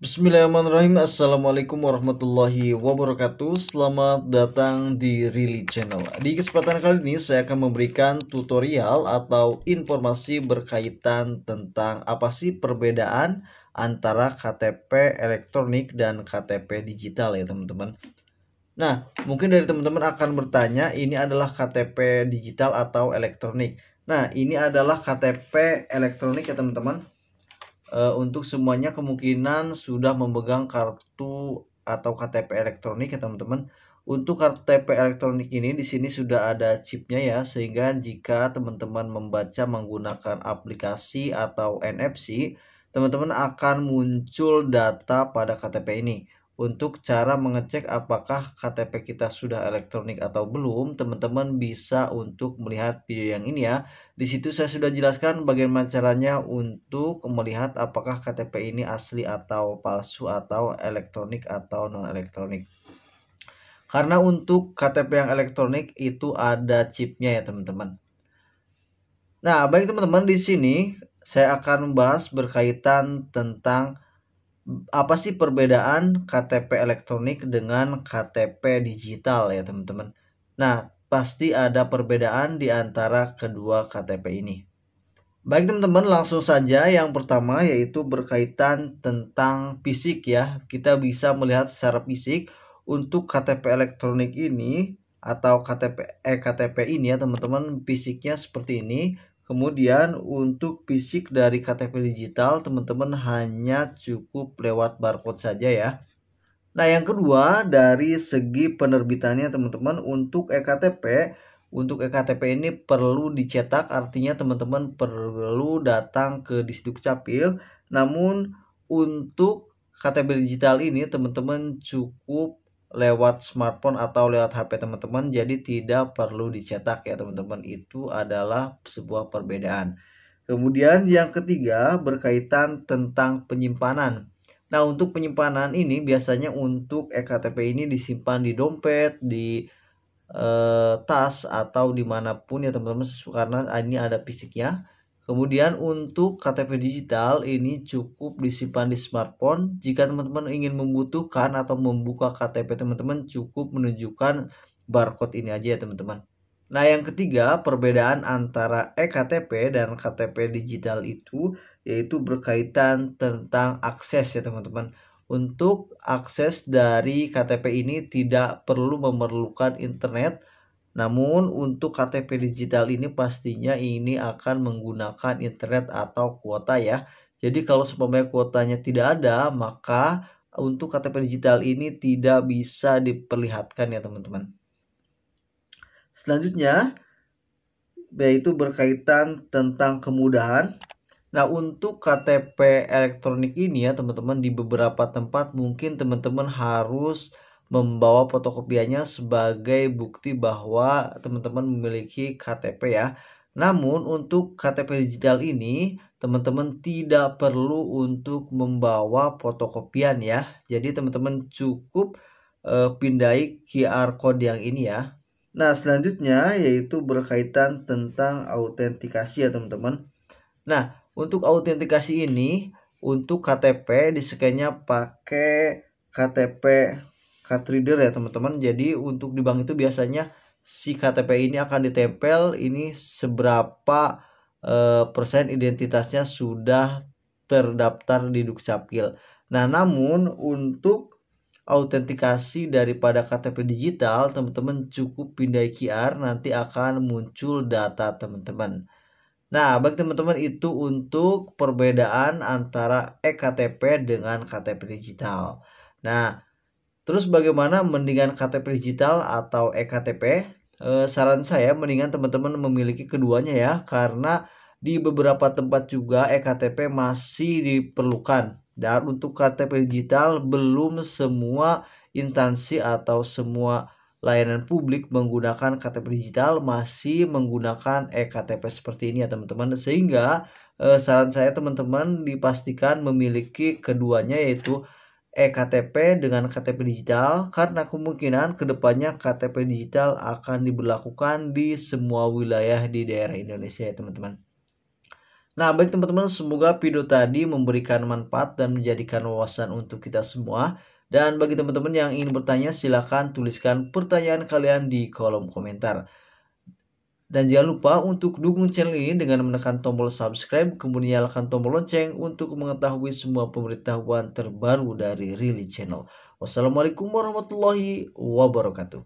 Bismillahirrahmanirrahim Assalamualaikum warahmatullahi wabarakatuh Selamat datang di Rili Channel Di kesempatan kali ini saya akan memberikan tutorial atau informasi berkaitan tentang apa sih perbedaan antara KTP elektronik dan KTP digital ya teman-teman Nah mungkin dari teman-teman akan bertanya ini adalah KTP digital atau elektronik Nah ini adalah KTP elektronik ya teman-teman uh, untuk semuanya kemungkinan sudah memegang kartu atau KTP elektronik ya teman-teman. Untuk KTP elektronik ini di sini sudah ada chipnya ya sehingga jika teman-teman membaca menggunakan aplikasi atau NFC teman-teman akan muncul data pada KTP ini untuk cara mengecek apakah KTP kita sudah elektronik atau belum, teman-teman bisa untuk melihat video yang ini ya. Di situ saya sudah jelaskan bagaimana caranya untuk melihat apakah KTP ini asli atau palsu atau elektronik atau non elektronik. Karena untuk KTP yang elektronik itu ada chipnya ya teman-teman. Nah, baik teman-teman di sini saya akan membahas berkaitan tentang apa sih perbedaan KTP elektronik dengan KTP digital ya teman-teman. Nah, pasti ada perbedaan di antara kedua KTP ini. Baik teman-teman, langsung saja yang pertama yaitu berkaitan tentang fisik ya. Kita bisa melihat secara fisik untuk KTP elektronik ini atau KTP eh, KTP ini ya teman-teman fisiknya seperti ini Kemudian untuk fisik dari KTP digital teman-teman hanya cukup lewat barcode saja ya. Nah yang kedua dari segi penerbitannya teman-teman untuk ektp untuk ektp ini perlu dicetak artinya teman-teman perlu datang ke distrik Capil. Namun untuk KTP digital ini teman-teman cukup lewat smartphone atau lewat HP teman-teman jadi tidak perlu dicetak ya teman-teman itu adalah sebuah perbedaan kemudian yang ketiga berkaitan tentang penyimpanan nah untuk penyimpanan ini biasanya untuk ektp ini disimpan di dompet di eh, tas atau dimanapun ya teman-teman karena ini ada fisiknya Kemudian untuk KTP digital ini cukup disimpan di smartphone. Jika teman-teman ingin membutuhkan atau membuka KTP teman-teman cukup menunjukkan barcode ini aja ya teman-teman. Nah yang ketiga perbedaan antara eKTP dan KTP digital itu yaitu berkaitan tentang akses ya teman-teman. Untuk akses dari KTP ini tidak perlu memerlukan internet namun untuk KTP digital ini pastinya ini akan menggunakan internet atau kuota ya. Jadi kalau seumpamanya kuotanya tidak ada, maka untuk KTP digital ini tidak bisa diperlihatkan ya teman-teman. Selanjutnya yaitu berkaitan tentang kemudahan. Nah, untuk KTP elektronik ini ya teman-teman di beberapa tempat mungkin teman-teman harus membawa fotokopiannya sebagai bukti bahwa teman-teman memiliki KTP ya. Namun untuk KTP digital ini teman-teman tidak perlu untuk membawa fotokopian ya. Jadi teman-teman cukup uh, eh, pindai QR code yang ini ya. Nah, selanjutnya yaitu berkaitan tentang autentikasi ya, teman-teman. Nah, untuk autentikasi ini untuk KTP disekannya pakai KTP card reader ya teman-teman jadi untuk di bank itu biasanya si KTP ini akan ditempel ini seberapa eh, persen identitasnya sudah terdaftar di Dukcapil. Nah, namun untuk autentikasi daripada KTP digital, teman-teman cukup pindai QR nanti akan muncul data teman-teman. Nah, bagi teman-teman itu untuk perbedaan antara eKTP dengan KTP digital. Nah, Terus bagaimana mendingan KTP digital atau ektp? E, eh, saran saya mendingan teman-teman memiliki keduanya ya karena di beberapa tempat juga ektp masih diperlukan. Dan untuk KTP digital belum semua instansi atau semua layanan publik menggunakan KTP digital masih menggunakan ektp seperti ini ya teman-teman sehingga eh, saran saya teman-teman dipastikan memiliki keduanya yaitu E-KTP eh, dengan KTP digital karena kemungkinan kedepannya KTP digital akan diberlakukan di semua wilayah di daerah Indonesia ya teman-teman. Nah baik teman-teman semoga video tadi memberikan manfaat dan menjadikan wawasan untuk kita semua. Dan bagi teman-teman yang ingin bertanya silahkan tuliskan pertanyaan kalian di kolom komentar. Dan jangan lupa untuk dukung channel ini dengan menekan tombol subscribe, kemudian nyalakan tombol lonceng untuk mengetahui semua pemberitahuan terbaru dari Rili Channel. Wassalamualaikum warahmatullahi wabarakatuh.